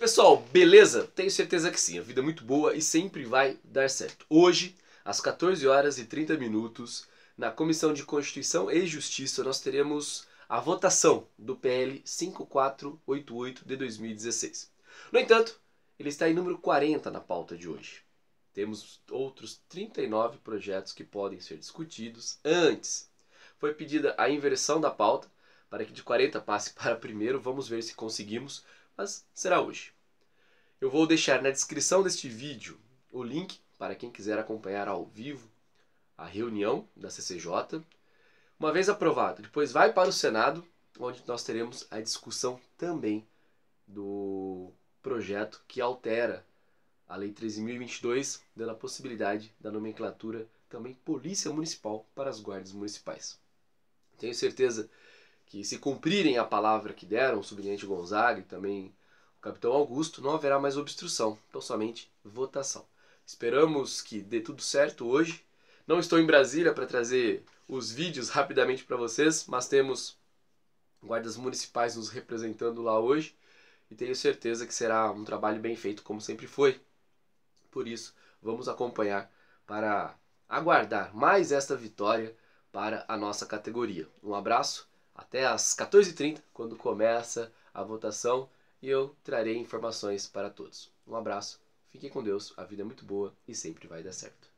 Pessoal, beleza? Tenho certeza que sim. A vida é muito boa e sempre vai dar certo. Hoje, às 14 horas e 30 minutos, na Comissão de Constituição e Justiça, nós teremos a votação do PL 5488 de 2016. No entanto, ele está em número 40 na pauta de hoje. Temos outros 39 projetos que podem ser discutidos antes. Foi pedida a inversão da pauta para que de 40 passe para primeiro. Vamos ver se conseguimos mas será hoje. Eu vou deixar na descrição deste vídeo o link para quem quiser acompanhar ao vivo a reunião da CCJ. Uma vez aprovado, depois vai para o Senado, onde nós teremos a discussão também do projeto que altera a Lei 13.022, dando a possibilidade da nomenclatura também Polícia Municipal para as guardas municipais. Tenho certeza que se cumprirem a palavra que deram o subtenente Gonzaga e também o capitão Augusto, não haverá mais obstrução, então somente votação. Esperamos que dê tudo certo hoje. Não estou em Brasília para trazer os vídeos rapidamente para vocês, mas temos guardas municipais nos representando lá hoje e tenho certeza que será um trabalho bem feito, como sempre foi. Por isso, vamos acompanhar para aguardar mais esta vitória para a nossa categoria. Um abraço até às 14h30, quando começa a votação, e eu trarei informações para todos. Um abraço, fiquem com Deus, a vida é muito boa e sempre vai dar certo.